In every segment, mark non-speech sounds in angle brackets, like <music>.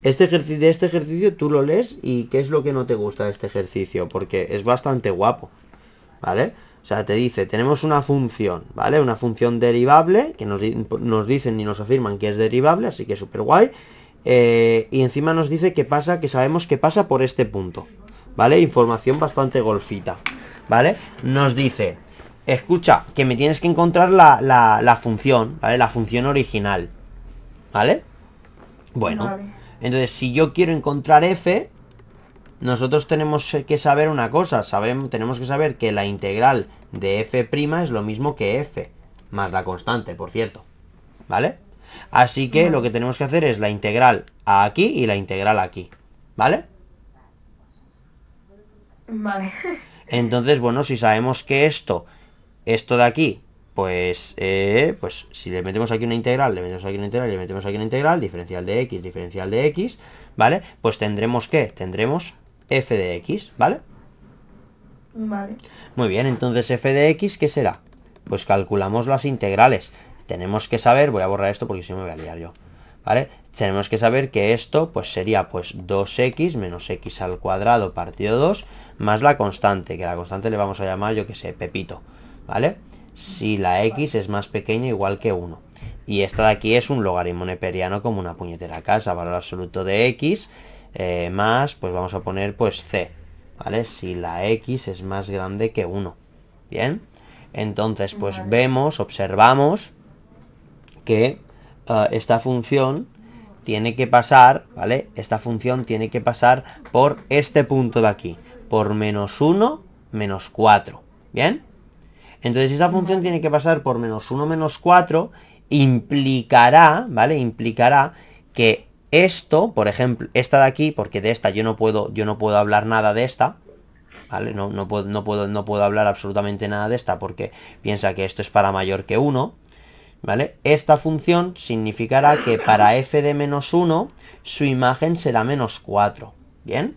Este ejercicio, este ejercicio tú lo lees y qué es lo que no te gusta de este ejercicio, porque es bastante guapo, ¿vale? O sea, te dice, tenemos una función, ¿vale? Una función derivable, que nos, dicen y nos afirman que es derivable, así que súper guay. Eh, y encima nos dice que pasa, que sabemos que pasa por este punto, ¿vale? Información bastante golfita, ¿vale? Nos dice, escucha, que me tienes que encontrar la, función, ¿vale? La función original, ¿vale? Bueno. Entonces, si yo quiero encontrar f, nosotros tenemos que saber una cosa. Sabemos, tenemos que saber que la integral de f' es lo mismo que f, más la constante, por cierto. ¿Vale? Así que lo que tenemos que hacer es la integral a aquí y la integral aquí. ¿Vale? Vale. Entonces, bueno, si sabemos que esto, esto de aquí pues, eh, pues si le metemos aquí una integral, le metemos aquí una integral, le metemos aquí una integral, diferencial de x, diferencial de x, ¿vale? Pues tendremos que, tendremos f de x, ¿vale? Vale. Muy bien, entonces f de x, ¿qué será? Pues calculamos las integrales. Tenemos que saber, voy a borrar esto porque si no me voy a liar yo, ¿vale? Tenemos que saber que esto pues sería pues 2x menos x al cuadrado partido 2 más la constante, que la constante le vamos a llamar, yo que sé, Pepito, ¿vale? si la x es más pequeña igual que 1. Y esta de aquí es un logaritmo neperiano como una puñetera casa, valor absoluto de x eh, más, pues vamos a poner pues c, ¿vale? Si la x es más grande que 1, ¿bien? Entonces pues vemos, observamos que eh, esta función tiene que pasar, ¿vale? Esta función tiene que pasar por este punto de aquí, por menos 1, menos 4, ¿bien? Entonces si esta función tiene que pasar por menos 1 menos 4, implicará, ¿vale? Implicará que esto, por ejemplo, esta de aquí, porque de esta yo no puedo, yo no puedo hablar nada de esta, ¿vale? No, puedo, no, puedo, no puedo hablar absolutamente nada de esta porque piensa que esto es para mayor que 1, ¿vale? Esta función significará que para f de menos 1 su imagen será menos 4, ¿bien?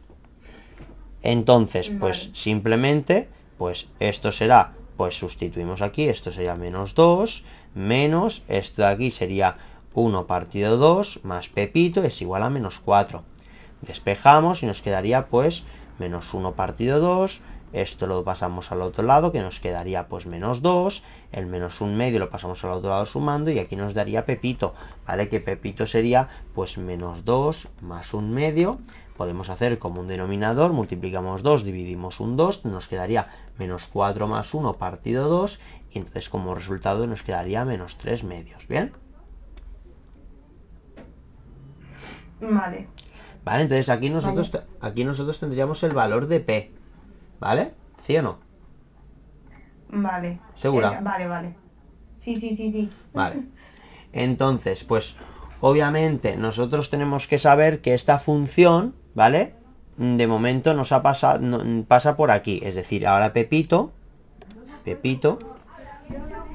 Entonces, pues simplemente, pues esto será pues sustituimos aquí, esto sería menos 2, menos, esto de aquí sería 1 partido 2, más Pepito es igual a menos 4. Despejamos y nos quedaría pues menos 1 partido 2, esto lo pasamos al otro lado que nos quedaría pues menos 2 el menos un medio lo pasamos al otro lado sumando y aquí nos daría pepito vale que pepito sería pues menos 2 más un medio podemos hacer como un denominador multiplicamos 2 dividimos un 2 nos quedaría menos 4 más 1 partido 2 y entonces como resultado nos quedaría menos 3 medios bien vale vale entonces aquí nosotros aquí nosotros tendríamos el valor de p ¿Vale? ¿Sí o no? Vale. ¿Segura? Eh, vale, vale. Sí, sí, sí, sí. Vale. <laughs> Entonces, pues obviamente nosotros tenemos que saber que esta función, ¿vale? De momento nos ha pasado, pasa por aquí. Es decir, ahora Pepito, Pepito.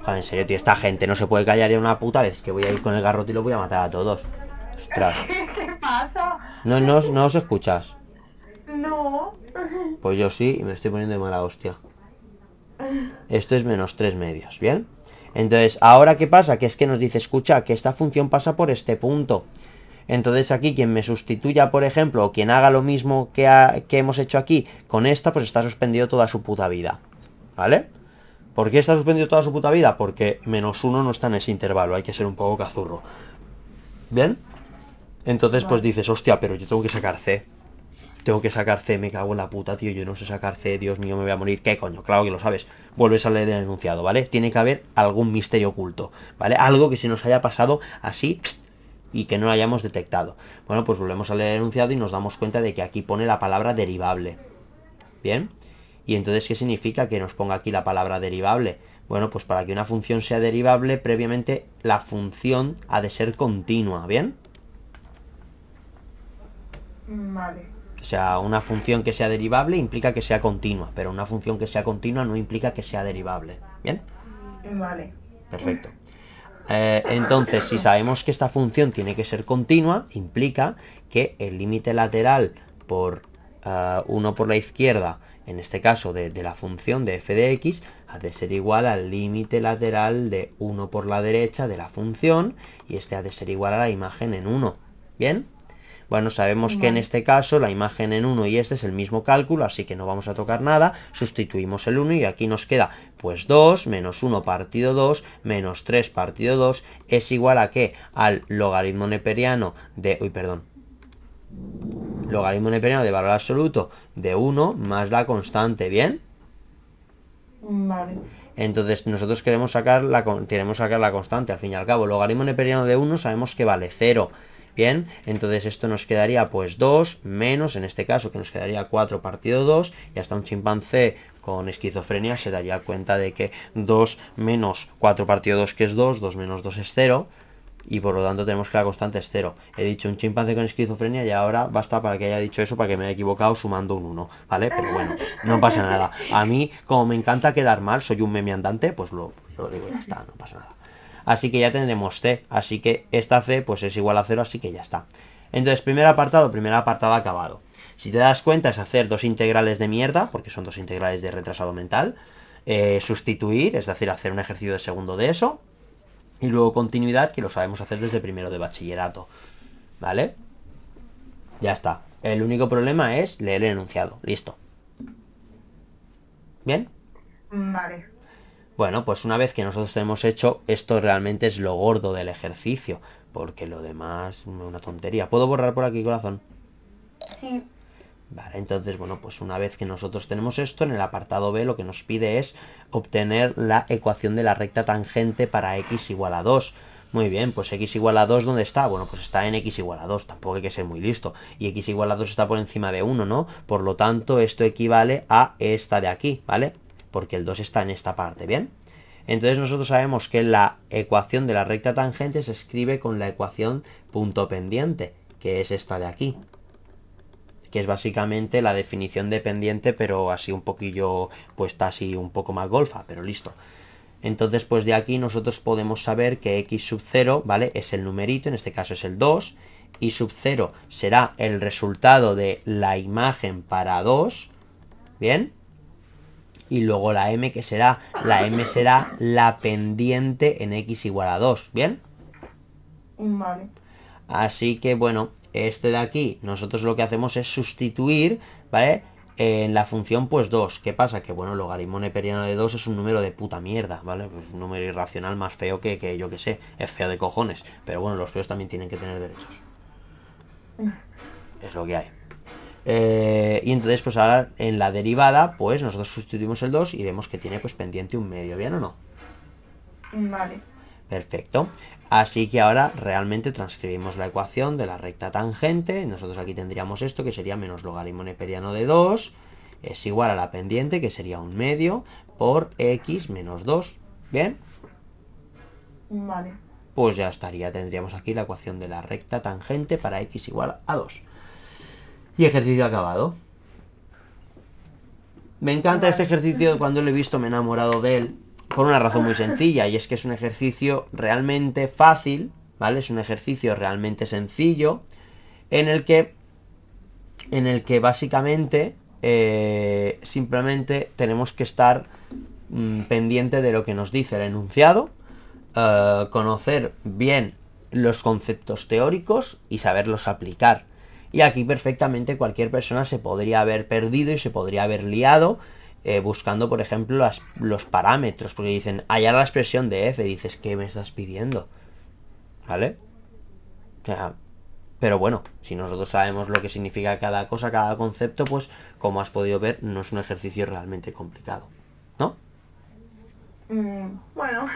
Joder, en serio, tío, esta gente no se puede callar ya una puta vez que voy a ir con el garrote y lo voy a matar a todos. Ostras. <laughs> ¿Qué pasa? No, no, no os escuchas. Pues yo sí y me estoy poniendo de mala hostia. Esto es menos 3 medios, ¿bien? Entonces, ¿ahora qué pasa? Que es que nos dice, escucha, que esta función pasa por este punto. Entonces aquí quien me sustituya, por ejemplo, o quien haga lo mismo que, que hemos hecho aquí con esta, pues está suspendido toda su puta vida. ¿Vale? ¿Por qué está suspendido toda su puta vida? Porque menos uno no está en ese intervalo, hay que ser un poco cazurro. ¿Bien? Entonces pues dices, hostia, pero yo tengo que sacar C. Tengo que sacar C, me cago en la puta, tío. Yo no sé sacar C, Dios mío, me voy a morir. ¿Qué coño? Claro que lo sabes. Vuelves a leer el enunciado, ¿vale? Tiene que haber algún misterio oculto, ¿vale? Algo que se nos haya pasado así y que no hayamos detectado. Bueno, pues volvemos a leer el enunciado y nos damos cuenta de que aquí pone la palabra derivable. ¿Bien? ¿Y entonces qué significa que nos ponga aquí la palabra derivable? Bueno, pues para que una función sea derivable, previamente la función ha de ser continua, ¿bien? Vale. O sea, una función que sea derivable implica que sea continua, pero una función que sea continua no implica que sea derivable. ¿Bien? Vale. Perfecto. Eh, entonces, si sabemos que esta función tiene que ser continua, implica que el límite lateral por 1 eh, por la izquierda, en este caso de, de, la función de f de x, ha de ser igual al límite lateral de 1 por la derecha de la función, y este ha de ser igual a la imagen en 1. ¿Bien? Bueno, sabemos que en este caso la imagen en 1 y este es el mismo cálculo, así que no vamos a tocar nada. Sustituimos el 1 y aquí nos queda pues 2 menos 1 partido 2 menos 3 partido 2 es igual a que al logaritmo neperiano de... Uy, perdón. Logaritmo neperiano de valor absoluto de 1 más la constante, ¿bien? Vale. Entonces nosotros queremos sacar la, queremos sacar la constante, al fin y al cabo. Logaritmo neperiano de 1 sabemos que vale 0. Bien, entonces esto nos quedaría pues 2 menos, en este caso que nos quedaría 4 partido 2 y hasta un chimpancé con esquizofrenia se daría cuenta de que 2 menos 4 partido 2 que es 2, 2 menos 2 es 0 y por lo tanto tenemos que la constante es 0. He dicho un chimpancé con esquizofrenia y ahora basta para que haya dicho eso, para que me haya equivocado sumando un 1, ¿vale? Pero bueno, no pasa nada. A mí, como me encanta quedar mal, soy un meme andante, pues lo, lo digo y ya está, no pasa nada así que ya tendremos C, así que esta C pues es igual a cero, así que ya está. Entonces, primer apartado, primer apartado acabado. Si te das cuenta es hacer dos integrales de mierda, porque son dos integrales de retrasado mental, eh, sustituir, es decir, hacer un ejercicio de segundo de eso, y luego continuidad, que lo sabemos hacer desde primero de bachillerato, ¿vale? Ya está. El único problema es leer el enunciado, listo. ¿Bien? Vale. Bueno, pues una vez que nosotros tenemos hecho, esto realmente es lo gordo del ejercicio, porque lo demás es una tontería. ¿Puedo borrar por aquí, corazón? Sí. Vale, entonces, bueno, pues una vez que nosotros tenemos esto, en el apartado B lo que nos pide es obtener la ecuación de la recta tangente para x igual a 2. Muy bien, pues x igual a 2, ¿dónde está? Bueno, pues está en x igual a 2, tampoco hay que ser muy listo. Y x igual a 2 está por encima de 1, ¿no? Por lo tanto, esto equivale a esta de aquí, ¿vale? porque el 2 está en esta parte, ¿bien? Entonces nosotros sabemos que la ecuación de la recta tangente se escribe con la ecuación punto pendiente, que es esta de aquí, que es básicamente la definición de pendiente, pero así un poquillo puesta así un poco más golfa, pero listo. Entonces, pues de aquí nosotros podemos saber que x sub 0, ¿vale? Es el numerito, en este caso es el 2, y sub 0 será el resultado de la imagen para 2, ¿bien? y luego la m que será, la m será la pendiente en x igual a 2, ¿bien? Mm, vale. Así que bueno, este de aquí, nosotros lo que hacemos es sustituir, ¿vale? En la función pues 2, ¿qué pasa? Que bueno, el logaritmo neperiano de 2 es un número de puta mierda, ¿vale? un número irracional más feo que, que yo que sé, es feo de cojones, pero bueno, los feos también tienen que tener derechos. Mm. Es lo que hay. Eh, y entonces pues ahora en la derivada pues nosotros sustituimos el 2 y vemos que tiene pues pendiente un medio, ¿bien o no? Vale. Perfecto. Así que ahora realmente transcribimos la ecuación de la recta tangente. Nosotros aquí tendríamos esto que sería menos logaritmo neperiano de 2 es igual a la pendiente que sería un medio por x menos 2. ¿Bien? Vale. Pues ya estaría, tendríamos aquí la ecuación de la recta tangente para x igual a 2 y ejercicio acabado. Me encanta este ejercicio, cuando lo he visto me he enamorado de él, por una razón muy sencilla, y es que es un ejercicio realmente fácil, ¿vale? Es un ejercicio realmente sencillo, en el que, en el que básicamente, eh, simplemente tenemos que estar mm, pendiente de lo que nos dice el enunciado, eh, conocer bien los conceptos teóricos y saberlos aplicar. Y aquí perfectamente cualquier persona se podría haber perdido y se podría haber liado eh, buscando, por ejemplo, los parámetros. Porque dicen, allá la expresión de f. Dices, ¿qué me estás pidiendo? ¿Vale? pero bueno, si nosotros sabemos lo que significa cada cosa, cada concepto, pues como has podido ver, no es un ejercicio realmente complicado. ¿No? Mm, bueno,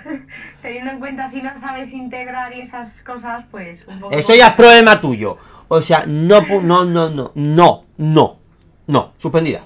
<laughs> teniendo en cuenta si no sabes integrar y esas cosas, pues... Un Eso ya es problema tuyo. O sea, no, no, no, no, no, no, no, suspendida.